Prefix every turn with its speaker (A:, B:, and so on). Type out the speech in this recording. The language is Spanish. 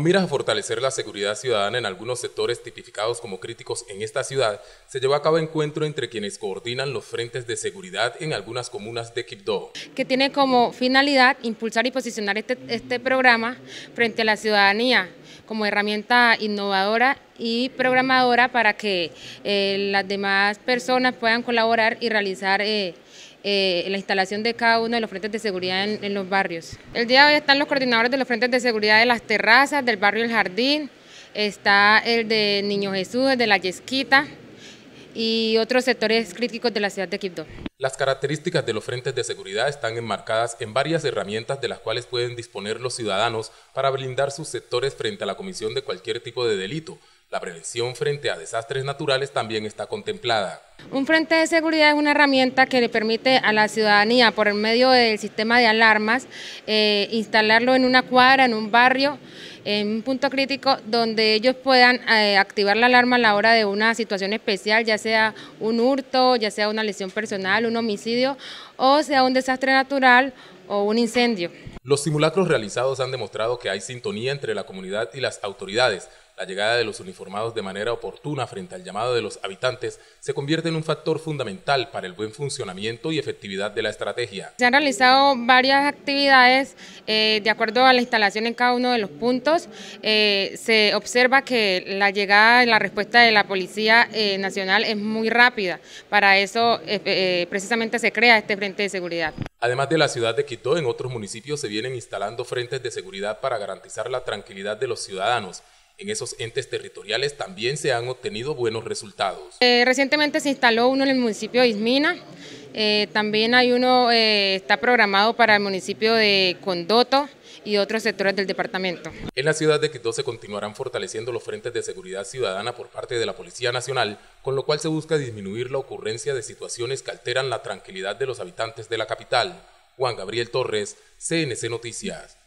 A: con miras a fortalecer la seguridad ciudadana en algunos sectores tipificados como críticos en esta ciudad, se llevó a cabo encuentro entre quienes coordinan los frentes de seguridad en algunas comunas de Quibdó.
B: Que tiene como finalidad impulsar y posicionar este, este programa frente a la ciudadanía como herramienta innovadora y programadora para que eh, las demás personas puedan colaborar y realizar eh, eh, la instalación de cada uno de los frentes de seguridad en, los barrios. El día de hoy están los coordinadores de los frentes de seguridad de las terrazas, del barrio El Jardín, está el de Niño Jesús, el de La Yesquita y otros sectores críticos de la ciudad de Quibdó.
A: Las características de los frentes de seguridad están enmarcadas en varias herramientas de las cuales pueden disponer los ciudadanos para blindar sus sectores frente a la comisión de cualquier tipo de delito, la prevención frente a desastres naturales también está contemplada.
B: Un frente de seguridad es una herramienta que le permite a la ciudadanía, por el medio del sistema de alarmas, eh, instalarlo en una cuadra, en un barrio, en un punto crítico donde ellos puedan eh, activar la alarma a la hora de una situación especial, ya sea un hurto, ya sea una lesión personal, un homicidio o sea un desastre natural o un incendio.
A: Los simulacros realizados han demostrado que hay sintonía entre la comunidad y las autoridades, la llegada de los uniformados de manera oportuna frente al llamado de los habitantes se convierte en un factor fundamental para el buen funcionamiento y efectividad de la estrategia.
B: Se han realizado varias actividades eh, de acuerdo a la instalación en cada uno de los puntos. Eh, se observa que la llegada y la respuesta de la Policía eh, Nacional es muy rápida. Para eso precisamente se crea este Frente de Seguridad.
A: Además de la ciudad de Quito, en otros municipios se vienen instalando frentes de seguridad para garantizar la tranquilidad de los ciudadanos en esos entes territoriales también se han obtenido buenos resultados.
B: Eh, recientemente se instaló uno en el municipio de Ismina, eh, también hay uno, eh, está programado para el municipio de Condoto y otros sectores del departamento.
A: En la ciudad de Quito se continuarán fortaleciendo los frentes de seguridad ciudadana por parte de la Policía Nacional, con lo cual se busca disminuir la ocurrencia de situaciones que alteran la tranquilidad de los habitantes de la capital. Juan Gabriel Torres, CNC Noticias.